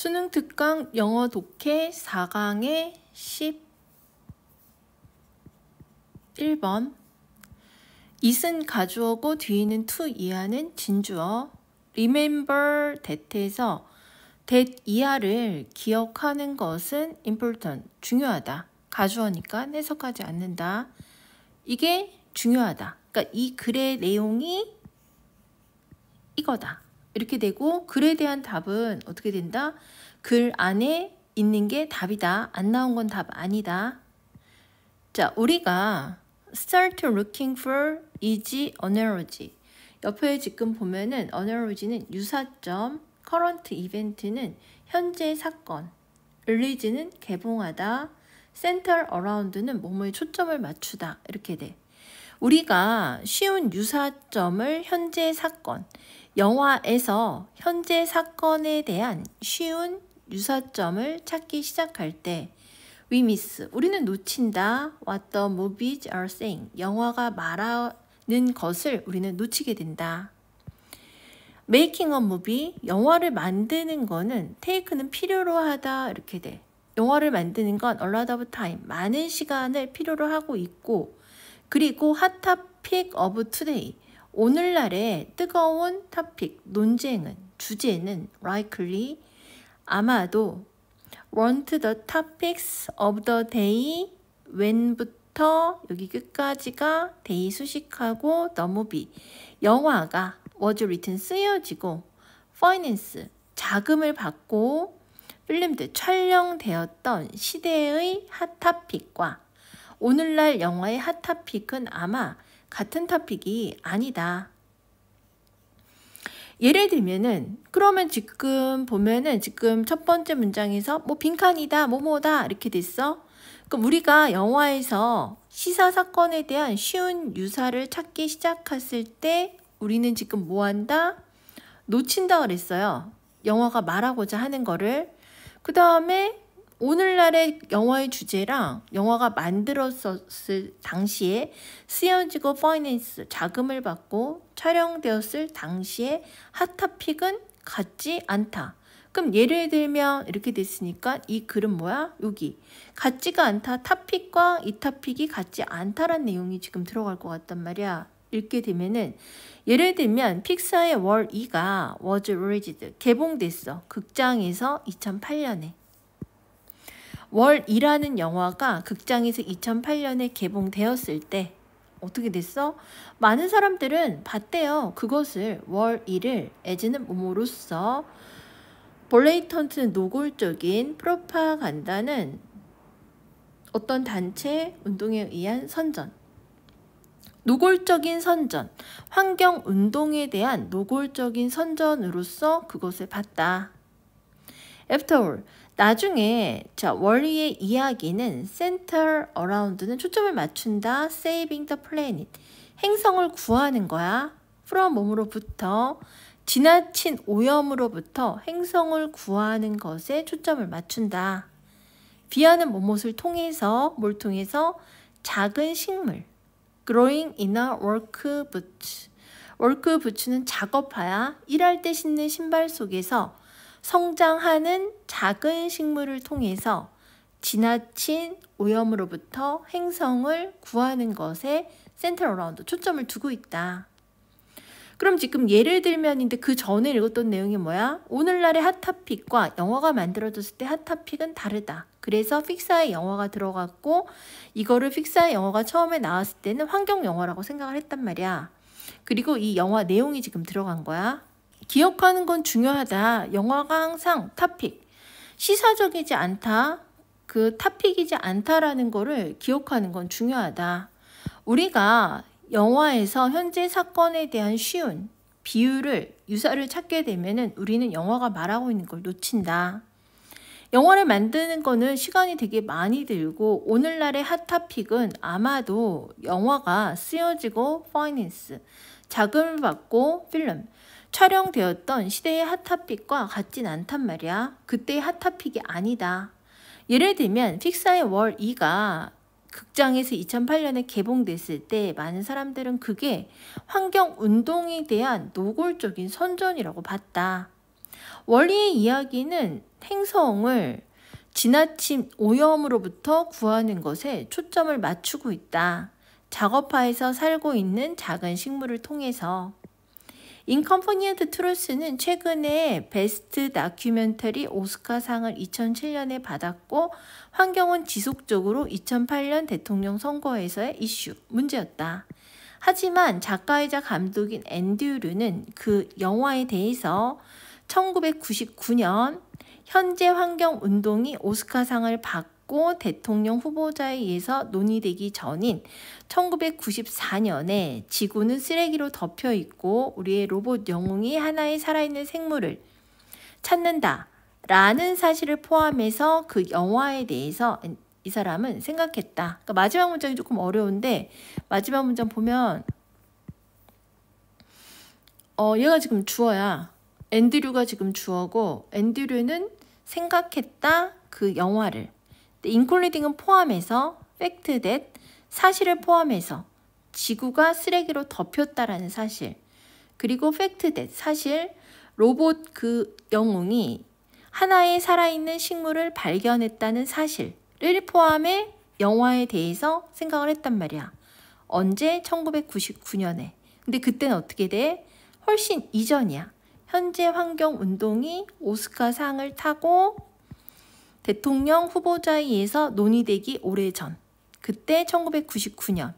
수능 특강 영어 독해 4강의 11번 이은 가주어고 뒤에는 to 이하는 진주어 remember that에서 that 이하를 기억하는 것은 important 중요하다 가주어니까 해석하지 않는다 이게 중요하다 그러니까 이 글의 내용이 이거다 이렇게 되고 글에 대한 답은 어떻게 된다? 글 안에 있는 게 답이다. 안 나온 건 답 아니다. 자, 우리가 start looking for is analogy. 옆에 지금 보면은 analogy는 유사점, current event는 현재 사건, release는 개봉하다, center around는 몸에 초점을 맞추다. 이렇게 돼. 우리가 쉬운 유사점을 현재 사건, 영화에서 현재 사건에 대한 쉬운 유사점을 찾기 시작할 때 we miss, 우리는 놓친다. what the movies are saying, 영화가 말하는 것을 우리는 놓치게 된다. making a movie, 영화를 만드는 거는 take는 필요로 하다 이렇게 돼. 영화를 만드는 건 a lot of time, 많은 시간을 필요로 하고 있고 그리고 핫토픽 오브 투데이 오늘날의 뜨거운 토픽 논쟁은 주제는 likely 아마도 want the topics of the day when부터 여기 끝까지가 day 수식하고 넘어비 영화가 was written 쓰여지고 finance 자금을 받고 필름들 촬영되었던 시대의 핫 토픽과 오늘날 영화의 핫탑픽은 아마 같은 탑픽이 아니다. 예를 들면은 그러면 지금 보면은 지금 첫 번째 문장에서 뭐 빈칸이다 뭐뭐다 이렇게 됐어. 그럼 우리가 영화에서 시사 사건에 대한 쉬운 유사를 찾기 시작했을 때 우리는 지금 뭐 한다? 놓친다 그랬어요. 영화가 말하고자 하는 거를. 그 다음에 오늘날의 영화의 주제랑 영화가 만들었었을 당시에 쓰여지고 파이낸스 자금을 받고 촬영되었을 당시에 핫탑픽은 같지 않다. 그럼 예를 들면 이렇게 됐으니까 이 글은 뭐야? 여기 같지가 않다. 탑픽과 이 탑픽이 같지 않다라는 내용이 지금 들어갈 것 같단 말이야. 읽게 되면은 예를 들면 픽사의 월 2가 was released 개봉됐어. 극장에서 2008년에. 월이라는 영화가 극장에서 2008년에 개봉되었을 때 어떻게 됐어? 많은 사람들은 봤대요. 그것을 월일을 에즈는 모모로서 볼레이턴트 노골적인 프로파간다는 어떤 단체 운동에 의한 선전 노골적인 선전, 환경 운동에 대한 노골적인 선전으로서 그것을 봤다. After all, 나중에 자원리의 이야기는 center around는 초점을 맞춘다. saving the planet. 행성을 구하는 거야. from 몸으로부터 지나친 오염으로부터 행성을 구하는 것에 초점을 맞춘다. 비하는 몸옷을 통해서 뭘 통해서 작은 식물 growing in a work boot work 는 작업하야 일할 때 신는 신발 속에서 성장하는 작은 식물을 통해서 지나친 오염으로부터 행성을 구하는 것에 센트럴라운드 초점을 두고 있다. 그럼 지금 예를 들면인데 그 전에 읽었던 내용이 뭐야? 오늘날의 핫탑픽과 영어가 만들어졌을 때 핫탑픽은 다르다. 그래서 픽사의 영어가 들어갔고 이거를 픽사의 영어가 처음에 나왔을 때는 환경 영어라고 생각을 했단 말이야. 그리고 이 영화 내용이 지금 들어간 거야. 기억하는 건 중요하다. 영화가 항상 탑픽. 시사적이지 않다. 그 탑픽이지 않다라는 거를 기억하는 건 중요하다. 우리가 영화에서 현재 사건에 대한 쉬운 비유를 유사를 찾게 되면 우리는 영화가 말하고 있는 걸 놓친다. 영화를 만드는 거는 시간이 되게 많이 들고 오늘날의 핫타픽은 아마도 영화가 쓰여지고 파이낸스, 자금을 받고 필름, 촬영되었던 시대의 핫타픽과 같진 않단 말이야. 그때의 핫타픽이 아니다. 예를 들면 픽사의 월 2가 극장에서 2008년에 개봉됐을 때 많은 사람들은 그게 환경운동에 대한 노골적인 선전이라고 봤다. 월리의 이야기는 행성을 지나친 오염으로부터 구하는 것에 초점을 맞추고 있다. 작업하에서 살고 있는 작은 식물을 통해서 인컴퍼니언트 트루스는 최근에 베스트 다큐멘터리 오스카상을 2007년에 받았고 환경은 지속적으로 2008년 대통령 선거에서의 이슈, 문제였다. 하지만 작가이자 감독인 앤드류는 그 영화에 대해서 1999년 현재 환경운동이 오스카상을 받고 받고 대통령 후보자에 의해서 논의되기 전인 1994년에 지구는 쓰레기로 덮여 있고 우리의 로봇 영웅이 하나의 살아있는 생물을 찾는다. 라는 사실을 포함해서 그 영화에 대해서 이 사람은 생각했다. 그러니까 마지막 문장이 조금 어려운데 마지막 문장 보면 어 얘가 지금 주어야 앤드류가 지금 주어고 앤드류는 생각했다 그 영화를 인클루딩은 포함해서 팩트 t 사실을 포함해서 지구가 쓰레기로 덮였다라는 사실 그리고 팩트 t 사실 로봇 그 영웅이 하나의 살아있는 식물을 발견했다는 사실을 포함해 영화에 대해서 생각을 했단 말이야. 언제? 1999년에. 근데 그때는 어떻게 돼? 훨씬 이전이야. 현재 환경 운동이 오스카상을 타고 대통령 후보자위에서 논의되기 오래전 그때 1999년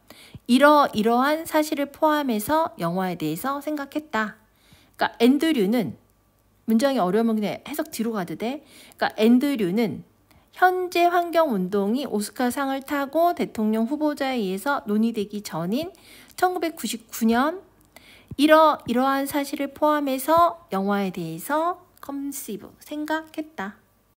이러이러한 사실을 포함해서 영화에 대해서 생각했다. 그러니까 앤드류는 문장이 어려우면 그냥 해석 뒤로 가도 돼. 그러니까 앤드류는 현재 환경운동이 오스카상을 타고 대통령 후보자에 의해서 논의되기 전인 1999년 이러이러한 사실을 포함해서 영화에 대해서 컨시브 생각했다.